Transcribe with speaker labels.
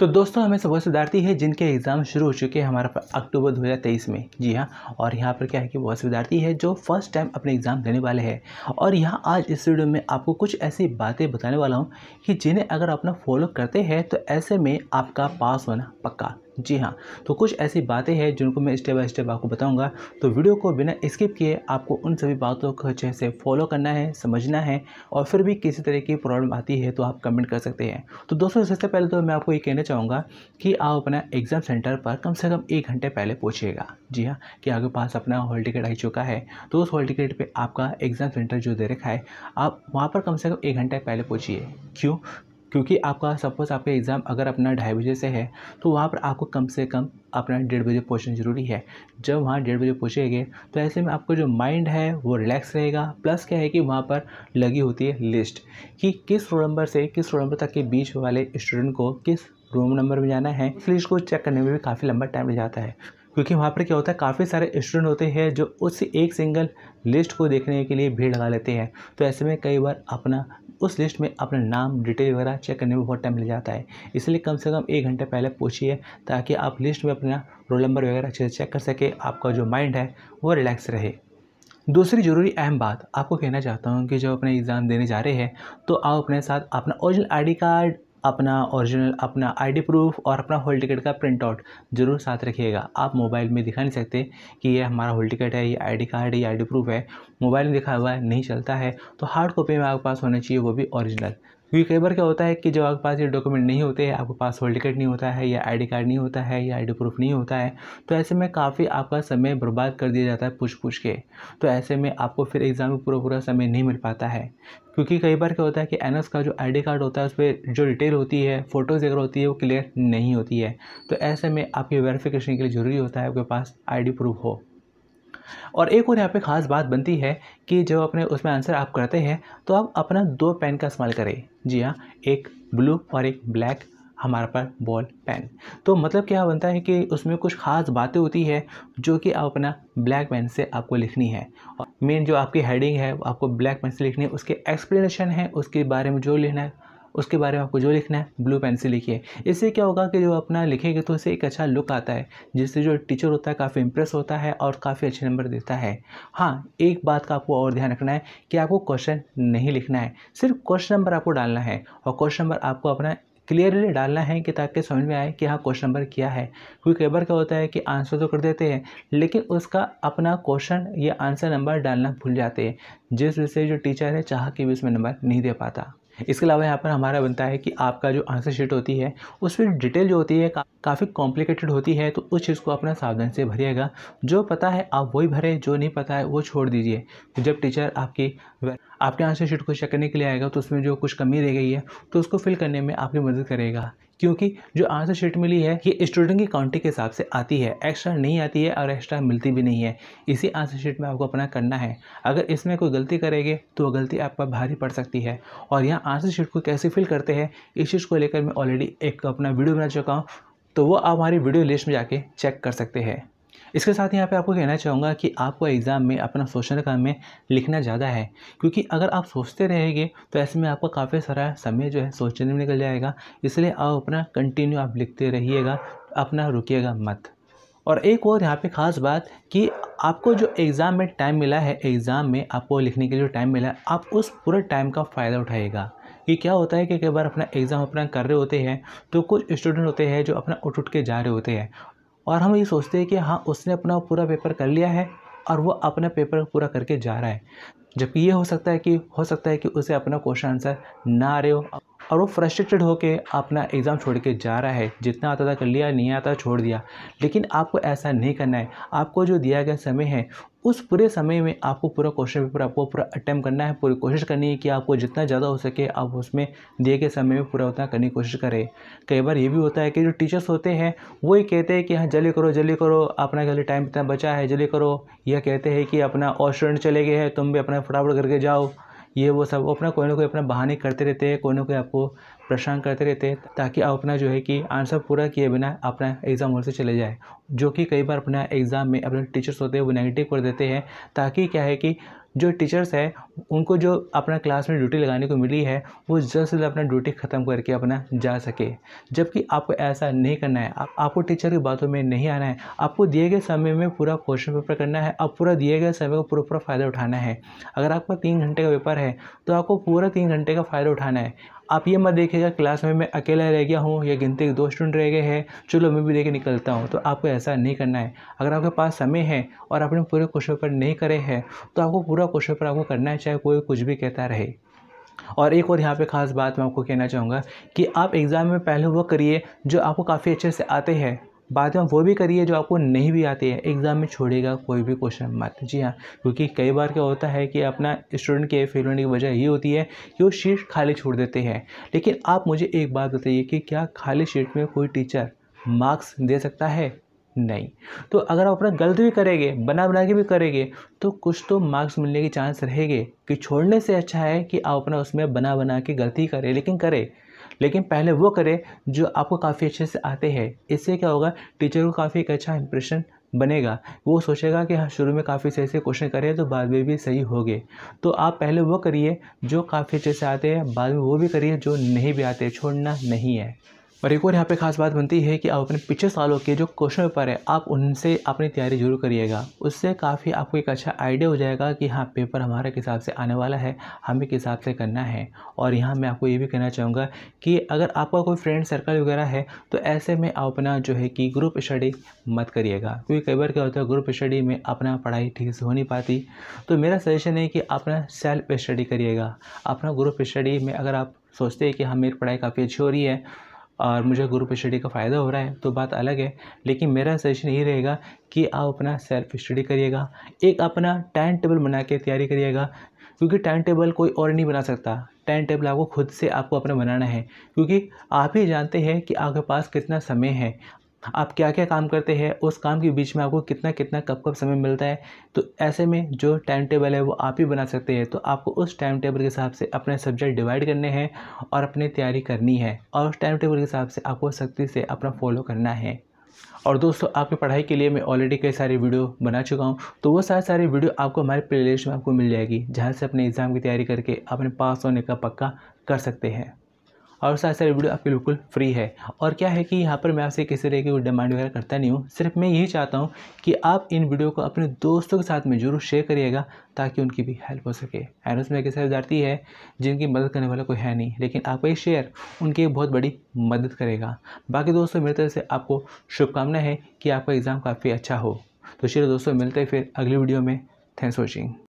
Speaker 1: तो दोस्तों हमें वो विद्यार्थी है जिनके एग्ज़ाम शुरू हो चुके हैं हमारा अक्टूबर 2023 में जी हाँ और यहाँ पर क्या है कि बहुत से विद्यार्थी है जो फर्स्ट टाइम अपने एग्ज़ाम देने वाले हैं और यहाँ आज इस वीडियो में आपको कुछ ऐसी बातें बताने वाला हूँ कि जिन्हें अगर अपना फॉलो करते हैं तो ऐसे में आपका पास होना पक्का जी हाँ तो कुछ ऐसी बातें हैं जिनको मैं स्टेप बाय स्टेप आपको बताऊंगा तो वीडियो को बिना स्किप किए आपको उन सभी बातों को अच्छे से फॉलो करना है समझना है और फिर भी किसी तरह की प्रॉब्लम आती है तो आप कमेंट कर सकते हैं तो दोस्तों सबसे पहले तो मैं आपको ये कहना चाहूँगा कि आप अपना एग्ज़ाम सेंटर पर कम से कम एक घंटे पहले पहुँचिएगा जी हाँ कि आपके पास अपना हॉल टिकट आ चुका है तो उस हॉल टिकट पर आपका एग्ज़ाम सेंटर जो दे रखा है आप वहाँ पर कम से कम एक घंटे पहले पहुँचिए क्यों क्योंकि आपका सपोज़ आपका एग्ज़ाम अगर अपना ढाई बजे से है तो वहाँ पर आपको कम से कम अपना डेढ़ बजे पहुँचना ज़रूरी है जब वहाँ डेढ़ बजे पहुँचेंगे तो ऐसे में आपका जो माइंड है वो रिलैक्स रहेगा प्लस क्या है कि वहाँ पर लगी होती है लिस्ट कि किस रोल नंबर से किस रोल नंबर तक के बीच वाले स्टूडेंट को किस रूम नंबर में जाना है इस लिस्ट को चेक करने में भी काफ़ी लंबा टाइम लग जाता है क्योंकि वहाँ पर क्या होता है काफ़ी सारे स्टूडेंट होते हैं जो उस एक सिंगल लिस्ट को देखने के लिए भीड़ लगा लेते हैं तो ऐसे में कई बार अपना उस लिस्ट में अपना नाम डिटेल वगैरह चेक करने में बहुत टाइम लग जाता है इसलिए कम से कम एक घंटे पहले पूछिए ताकि आप लिस्ट में अपना रोल नंबर वगैरह अच्छे से चेक कर सके आपका जो माइंड है वो रिलैक्स रहे दूसरी जरूरी अहम बात आपको कहना चाहता हूँ कि जब अपने एग्ज़ाम देने जा रहे हैं तो आप अपने साथ अपना ओरिजिनल आईडी कार्ड अपना ओरिजिनल अपना आईडी प्रूफ और अपना होल टिकट का प्रिंट आउट ज़रूर साथ रखिएगा आप मोबाइल में दिखा नहीं सकते कि ये हमारा होल टिकट है ये आईडी कार्ड है ये आईडी प्रूफ है मोबाइल में दिखा हुआ है नहीं चलता है तो हार्ड कॉपी में आपके पास होना चाहिए वो भी ओरिजिनल क्योंकि कई बार क्या होता है कि जब आपके पास ये डॉक्यूमेंट नहीं होते हैं आपके पास होल्ड टिकट नहीं होता है या आईडी कार्ड नहीं होता है या आईडी प्रूफ नहीं होता है तो ऐसे में काफ़ी आपका समय बर्बाद कर दिया जाता है पूछ पूछ के तो ऐसे में आपको फिर एग्ज़ाम में पूरा पूरा समय नहीं मिल पाता है क्योंकि कई बार क्या होता है कि एन का जो आई कार्ड होता है उस पर जो डिटेल होती है फ़ोटोज़ वगैरह होती है वो क्लियर नहीं होती है तो ऐसे में आपकी वेरिफिकेशन के लिए ज़रूरी होता है आपके पास आई प्रूफ हो और एक और यहाँ पे ख़ास बात बनती है कि जब अपने उसमें आंसर आप करते हैं तो आप अपना दो पेन का इस्तेमाल करें जी हाँ एक ब्लू और एक ब्लैक हमारे पास बॉल पेन तो मतलब क्या बनता है कि उसमें कुछ ख़ास बातें होती है जो कि आप अपना ब्लैक पेन से आपको लिखनी है और मेन जो आपकी हेडिंग है आपको ब्लैक पेन से लिखनी है उसके एक्सप्लेनेशन है उसके बारे में जो लिखना है उसके बारे में आपको जो लिखना है ब्लू पेन से लिखिए इससे क्या होगा कि जो अपना लिखेंगे तो उसे एक अच्छा लुक आता है जिससे जो टीचर होता है काफ़ी इंप्रेस होता है और काफ़ी अच्छे नंबर देता है हाँ एक बात का आपको और ध्यान रखना है कि आपको क्वेश्चन नहीं लिखना है सिर्फ क्वेश्चन नंबर आपको डालना है और क्वेश्चन नंबर आपको अपना क्लियरली डालना है कि ताकि समझ में आए कि हाँ क्वेश्चन नंबर क्या है क्योंकि कई बार क्या होता है कि आंसर तो कर देते हैं लेकिन उसका अपना क्वेश्चन या आंसर नंबर डालना भूल जाते हैं जिस वजह से जो टीचर है चाह के भी उसमें नंबर नहीं दे पाता इसके अलावा यहाँ पर हमारा बनता है कि आपका जो आंसर शीट होती है उसमें डिटेल जो होती है का, काफ़ी कॉम्प्लिकेटेड होती है तो उस चीज़ को अपना सावधान से भरिएगा जो पता है आप वही भरें जो नहीं पता है वो छोड़ दीजिए जब टीचर आपकी आपके आंसर शीट को चेक करने के लिए आएगा तो उसमें जो कुछ कमी रह गई है तो उसको फिल करने में आपकी मदद करेगा क्योंकि जो आंसर शीट मिली है ये स्टूडेंट की काउंटिंग के हिसाब से आती है एक्स्ट्रा नहीं आती है और एक्स्ट्रा मिलती भी नहीं है इसी आंसर शीट में आपको अपना करना है अगर इसमें कोई गलती करेंगे तो वो गलती आप पर भारी पड़ सकती है और यहाँ आंसर शीट को कैसे फिल करते हैं इस चीज़ को लेकर मैं ऑलरेडी एक अपना वीडियो बना चुका हूँ तो वो आप हमारी वीडियो लिस्ट में जाके चेक कर सकते हैं इसके साथ यहाँ पे आपको कहना चाहूँगा कि आपको एग्ज़ाम में अपना सोचने का में लिखना ज़्यादा है क्योंकि अगर आप सोचते रहेंगे तो ऐसे में आपका काफ़ी सारा समय जो है सोचने में निकल जाएगा इसलिए आप अपना कंटिन्यू आप लिखते रहिएगा अपना रुकीगा मत और एक और यहाँ पे ख़ास बात कि आपको जो एग्ज़ाम में टाइम मिला है एग्ज़ाम में आपको लिखने के लिए टाइम मिला है आप उस पूरे टाइम का फ़ायदा उठाएगा कि क्या होता है कि कई बार अपना एग्ज़ाम अपना कर रहे होते हैं तो कुछ स्टूडेंट होते हैं जो अपना उठ उठ के जा रहे होते हैं और हम ये सोचते हैं कि हाँ उसने अपना पूरा पेपर कर लिया है और वो अपना पेपर पूरा करके जा रहा है जबकि ये हो सकता है कि हो सकता है कि उसे अपना क्वेश्चन आंसर ना आ रहे हो और वो फ्रस्ट्रेटेड होकर अपना एग्ज़ाम छोड़ के जा रहा है जितना आता था कर लिया नहीं आता छोड़ दिया लेकिन आपको ऐसा नहीं करना है आपको जो दिया गया समय है उस पूरे समय में आपको पूरा क्वेश्चन पेपर आपको पूरा अटैम्प करना है पूरी कोशिश करनी है कि आपको जितना ज़्यादा हो सके आप उसमें दिए गए समय में पूरा उतना करने की कोशिश करें कई बार ये भी होता है कि जो टीचर्स होते हैं वो ही कहते हैं कि हाँ जल्दी करो जल्दी करो अपना जल्दी टाइम इतना बचा है जल्दी करो यह कहते हैं कि अपना और स्टूडेंट चले गए हैं तुम भी अपना फटाफट करके जाओ ये वो सब अपना कोई ना कोई अपना बहाने करते रहते हैं कोई ना कोई आपको परेशान करते रहते हैं ताकि आप अपना जो है कि आंसर पूरा किए बिना अपना एग्ज़ाम हॉल से चले जाए जो कि कई बार अपना एग्ज़ाम में अपने टीचर्स होते हैं वो नेगेटिव कर देते हैं ताकि क्या है कि जो टीचर्स हैं उनको जो अपना क्लास में ड्यूटी लगाने को मिली है वो जल्द से जल्द अपना ड्यूटी ख़त्म करके अपना जा सके जबकि आपको ऐसा नहीं करना है आप, आपको टीचर की बातों में नहीं आना है आपको दिए गए समय में पूरा क्वेश्चन पेपर करना है आप पूरा दिए गए समय का पूरा पूरा फ़ायदा उठाना है अगर आपका तीन घंटे का पेपर है तो आपको पूरा तीन घंटे का फ़ायदा उठाना है आप ये मत देखिएगा क्लास में मैं अकेला रह गया हूँ या गिनती के दो स्टूडेंट रह गए हैं चलो मैं भी देखे निकलता हूँ तो आपको ऐसा नहीं करना है अगर आपके पास समय है और आपने पूरे क्वेश्चन पेपर नहीं करे हैं तो आपको पूरा क्वेश्चन पेपर आपको करना है चाहे कोई कुछ भी कहता रहे और एक और यहाँ पे ख़ास बात मैं आपको कहना चाहूँगा कि आप एग्ज़ाम में पहले वो करिए जो आपको काफ़ी अच्छे से आते हैं बाद में वो भी करिए जो आपको नहीं भी आती है एग्ज़ाम में छोड़ेगा कोई भी क्वेश्चन मत जी हाँ क्योंकि कई बार क्या होता है कि अपना स्टूडेंट के फेल होने की वजह ये होती है कि वो शीट खाली छोड़ देते हैं लेकिन आप मुझे एक बात बताइए कि क्या खाली शीट में कोई टीचर मार्क्स दे सकता है नहीं तो अगर आप अपना गलत भी करेंगे बना बना के भी करेंगे तो कुछ तो मार्क्स मिलने के चांस रहेंगे कि छोड़ने से अच्छा है कि आप अपना उसमें बना बना के गलती करें लेकिन करें लेकिन पहले वो करें जो आपको काफ़ी अच्छे से आते हैं इससे क्या होगा टीचर को काफ़ी एक अच्छा इंप्रेशन बनेगा वो सोचेगा कि हाँ शुरू में काफ़ी सही से क्वेश्चन करें तो बाद में भी सही हो गए तो आप पहले वो करिए जो काफ़ी अच्छे से आते हैं बाद में वो भी करिए जो नहीं भी आते छोड़ना नहीं है और एक और यहाँ पे खास बात बनती है कि आप अपने पिछले सालों के जो क्वेश्चन पेपर है आप उनसे अपनी तैयारी जरूर करिएगा उससे काफ़ी आपको एक अच्छा आइडिया हो जाएगा कि हाँ पेपर हमारे हिसाब से आने वाला है हमें किस हिसाब से करना है और यहाँ मैं आपको ये भी कहना चाहूँगा कि अगर आपका कोई फ्रेंड सर्कल वगैरह है तो ऐसे में आप अपना जो है कि ग्रुप स्टडी मत करिएगा क्योंकि कई बार क्या होता है ग्रुप स्टडी में अपना पढ़ाई ठीक से हो नहीं पाती तो मेरा सजेशन है कि अपना सेल्फ स्टडी करिएगा अपना ग्रुप स्टडी में अगर आप सोचते हैं कि हाँ मेरी पढ़ाई काफ़ी अच्छी हो रही है और मुझे ग्रुप स्टडी का फ़ायदा हो रहा है तो बात अलग है लेकिन मेरा सजेशन यही रहेगा कि आप अपना सेल्फ स्टडी करिएगा एक अपना टाइम टेबल बना के तैयारी करिएगा क्योंकि टाइम टेबल कोई और नहीं बना सकता टाइम टेबल आपको खुद से आपको अपना बनाना है क्योंकि आप ही जानते हैं कि आपके पास कितना समय है आप क्या क्या काम करते हैं उस काम के बीच में आपको कितना कितना कब कब समय मिलता है तो ऐसे में जो टाइम टेबल है वो आप ही बना सकते हैं तो आपको उस टाइम टेबल के हिसाब से अपने सब्जेक्ट डिवाइड करने हैं और अपनी तैयारी करनी है और उस टाइम टेबल के हिसाब से आपको सख्ती से अपना फॉलो करना है और दोस्तों आपकी पढ़ाई के लिए मैं ऑलरेडी कई सारे वीडियो बना चुका हूँ तो वो सारे सारे वीडियो आपको हमारे प्ले में आपको मिल जाएगी जहाँ से अपने एग्ज़ाम की तैयारी करके अपने पास होने का पक्का कर सकते हैं और सारे सारे वीडियो आपके बिल्कुल फ्री है और क्या है कि यहाँ पर मैं आपसे किसी तरह की कोई डिमांड वगैरह करता नहीं हूँ सिर्फ मैं यही चाहता हूँ कि आप इन वीडियो को अपने दोस्तों के साथ में जरूर शेयर करिएगा ताकि उनकी भी हेल्प हो सके एंड उसमें एक विद्यार्थी है जिनकी मदद करने वाला कोई है नहीं लेकिन आपका ये शेयर उनकी बहुत बड़ी मदद करेगा बाकी दोस्तों मेरी तरफ से आपको शुभकामनाएं है कि आपका एग्ज़ाम काफ़ी अच्छा हो तो चलिए दोस्तों मिलते हैं फिर अगली वीडियो में थैंक्स वॉचिंग